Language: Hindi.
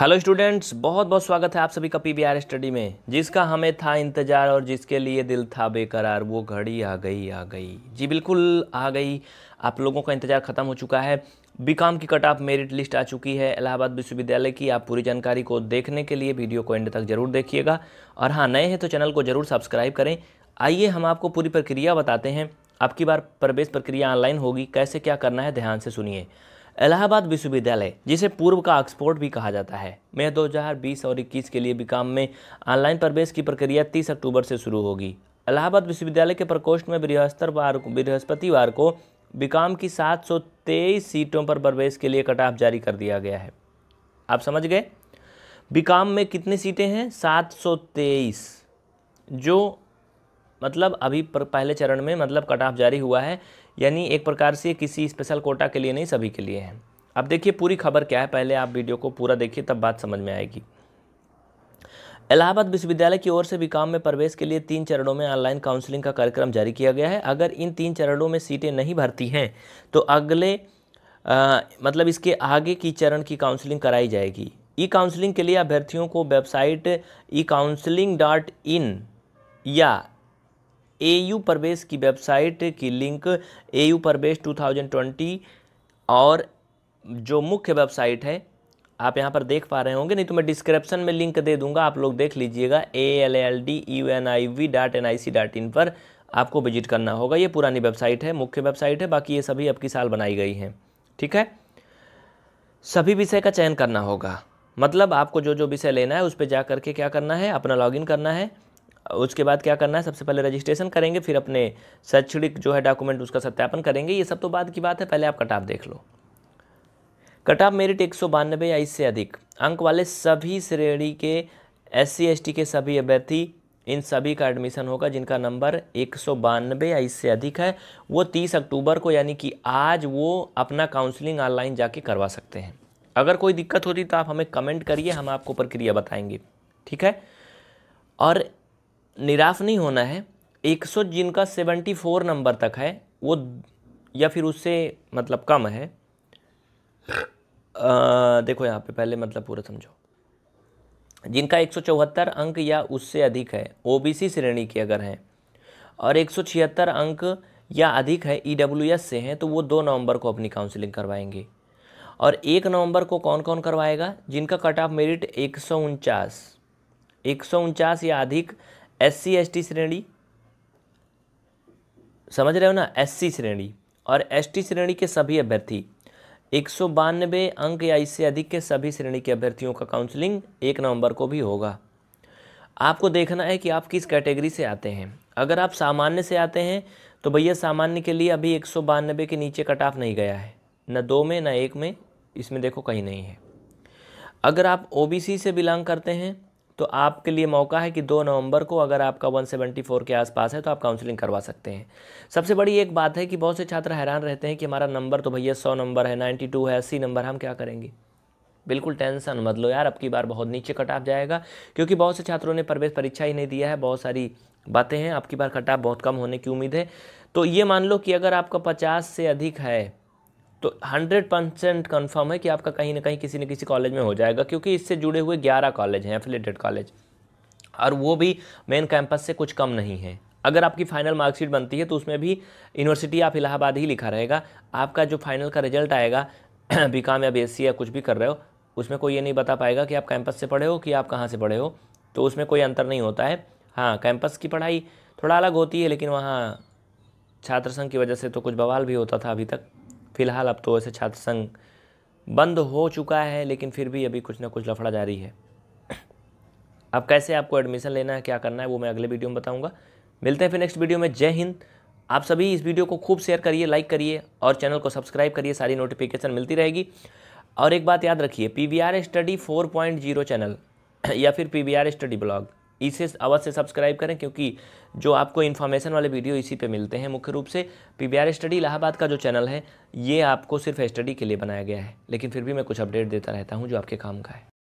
हेलो स्टूडेंट्स बहुत बहुत स्वागत है आप सभी का पीबीआर स्टडी में जिसका हमें था इंतज़ार और जिसके लिए दिल था बेकरार वो घड़ी आ गई आ गई जी बिल्कुल आ गई आप लोगों का इंतज़ार ख़त्म हो चुका है बीकॉम की कट ऑफ मेरिट लिस्ट आ चुकी है इलाहाबाद विश्वविद्यालय की आप पूरी जानकारी को देखने के लिए वीडियो को एंड तक जरूर देखिएगा और हाँ नए हैं तो चैनल को ज़रूर सब्सक्राइब करें आइए हम आपको पूरी प्रक्रिया बताते हैं आपकी बार प्रवेश प्रक्रिया ऑनलाइन होगी कैसे क्या करना है ध्यान से सुनिए इलाहाबाद विश्वविद्यालय जिसे पूर्व का ऑक्सफोर्ड भी कहा जाता है मई 2020 और 21 के लिए बीकाम में ऑनलाइन प्रवेश की प्रक्रिया 30 अक्टूबर से शुरू होगी इलाहाबाद विश्वविद्यालय के प्रकोष्ठ में बृहस्पतिवार बृहस्पतिवार को बीकाम की 723 सीटों पर प्रवेश के लिए कटाफ जारी कर दिया गया है आप समझ गए बीकाम में कितनी सीटें हैं 723 जो मतलब अभी पर पहले चरण में मतलब कट ऑफ जारी हुआ है यानी एक प्रकार से किसी स्पेशल कोटा के लिए नहीं सभी के लिए है अब देखिए पूरी खबर क्या है पहले आप वीडियो को पूरा देखिए तब बात समझ में आएगी इलाहाबाद विश्वविद्यालय की ओर से भी काम में प्रवेश के लिए तीन चरणों में ऑनलाइन काउंसलिंग का कार्यक्रम जारी किया गया है अगर इन तीन चरणों में सीटें नहीं भरती हैं तो अगले आ, मतलब इसके आगे की चरण की काउंसलिंग कराई जाएगी ई काउंसलिंग के लिए अभ्यर्थियों को website E counselling dot in या ए यू परवेश की वेबसाइट की link A U Pravesh two thousand twenty और जो मुख्य वेबसाइट है आप यहाँ पर देख पा रहे होंगे नहीं तो मैं डिस्क्रिप्शन में लिंक दे दूंगा आप लोग देख लीजिएगा A L L D U N I V dot N I C dot in पर आपको विजिट करना होगा ये पुरानी वेबसाइट है मुख्य वेबसाइट है बाकी ये सभी अब की साल बनाई गई हैं ठीक है सभी विषय का चयन करना होगा मतलब आपको जो जो विषय लेना है उस पर जा करके क्या करना है अपना लॉगिन करना है उसके बाद क्या करना है सबसे पहले रजिस्ट्रेशन करेंगे फिर अपने शैक्षणिक जो है डॉक्यूमेंट उसका सत्यापन करेंगे ये सब तो बाद की बात है पहले आप कटाप देख लो कटाप मेरिट एक सौ बानबे या इससे अधिक अंक वाले सभी श्रेणी के एस सी के सभी अभ्यर्थी इन सभी का एडमिशन होगा जिनका नंबर एक सौ बानबे या इससे अधिक है वो तीस अक्टूबर को यानी कि आज वो अपना काउंसलिंग ऑनलाइन जाके करवा सकते हैं अगर कोई दिक्कत होती तो आप हमें कमेंट करिए हम आपको प्रक्रिया बताएंगे ठीक है और निराश नहीं होना है 100 जिनका 74 नंबर तक है वो या फिर उससे मतलब कम है आ, देखो यहाँ पे पहले मतलब पूरा समझो जिनका चौहत्तर अंक या उससे अधिक है ओबीसी श्रेणी के अगर हैं और छिहत्तर अंक या अधिक है ईडब्ल्यूएस e से हैं तो वो दो नवंबर को अपनी काउंसलिंग करवाएंगे और एक नवंबर को कौन कौन करवाएगा जिनका कट ऑफ मेरिट एक सौ उनचास एक सौ उनचास या अधिक एस सी एस टी श्रेणी समझ रहे हो ना एस सी श्रेणी और एस टी श्रेणी के सभी अभ्यर्थी एक सौ बानवे अंक या इससे अधिक के सभी श्रेणी के अभ्यर्थियों का काउंसलिंग एक नवंबर को भी होगा आपको देखना है कि आप किस कैटेगरी से आते हैं अगर आप सामान्य से आते हैं तो भैया सामान्य के लिए अभी एक सौ बानबे के नीचे कट ऑफ नहीं गया है न दो में न एक में इसमें देखो कहीं नहीं है अगर आप ओबीसी से बिलोंग करते हैं तो आपके लिए मौका है कि दो नवंबर को अगर आपका 174 के आसपास है तो आप काउंसलिंग करवा सकते हैं सबसे बड़ी एक बात है कि बहुत से छात्र हैरान रहते हैं कि हमारा नंबर तो भैया सौ नंबर है नाइन्टी टू है अस्सी नंबर हम क्या करेंगे बिल्कुल टेंशन मत लो यार अब की बार बहुत नीचे कट ऑफ जाएगा क्योंकि बहुत से छात्रों ने प्रवेश परीक्षा ही नहीं दिया है बहुत सारी बातें हैं आपकी बार कट ऑफ बहुत कम होने की उम्मीद है तो ये मान लो कि अगर आपका पचास से अधिक है तो 100 परसेंट कन्फर्म है कि आपका कहीं ना कहीं किसी न किसी कॉलेज में हो जाएगा क्योंकि इससे जुड़े हुए 11 कॉलेज हैं एफिलेटेड कॉलेज और वो भी मेन कैंपस से कुछ कम नहीं है अगर आपकी फाइनल मार्कशीट बनती है तो उसमें भी यूनिवर्सिटी ऑफ इलाहाबाद ही लिखा रहेगा आपका जो फाइनल का रिजल्ट आएगा बी काम या बी या कुछ भी कर रहे हो उसमें कोई ये नहीं बता पाएगा कि आप कैंपस से पढ़े हो कि आप कहाँ से पढ़े हो तो उसमें कोई अंतर नहीं होता है हाँ कैंपस की पढ़ाई थोड़ा अलग होती है लेकिन वहाँ छात्र संघ की वजह से तो कुछ बवाल भी होता था अभी तक फिलहाल अब तो ऐसे छात्र संघ बंद हो चुका है लेकिन फिर भी अभी कुछ ना कुछ लफड़ा जारी है अब कैसे आपको एडमिशन लेना है क्या करना है वो मैं अगले वीडियो में बताऊँगा मिलते हैं फिर नेक्स्ट वीडियो में जय हिंद आप सभी इस वीडियो को खूब शेयर करिए लाइक करिए और चैनल को सब्सक्राइब करिए सारी नोटिफिकेशन मिलती रहेगी और एक बात याद रखिए P V R study four point zero channel या फिर P V R study blog इसे अवश्य सब्सक्राइब करें क्योंकि जो आपको इन्फॉर्मेशन वाले वीडियो इसी पे मिलते हैं मुख्य रूप से पीबीआर स्टडी इलाहाबाद का जो चैनल है ये आपको सिर्फ स्टडी के लिए बनाया गया है लेकिन फिर भी मैं कुछ अपडेट देता रहता हूँ जो आपके काम का है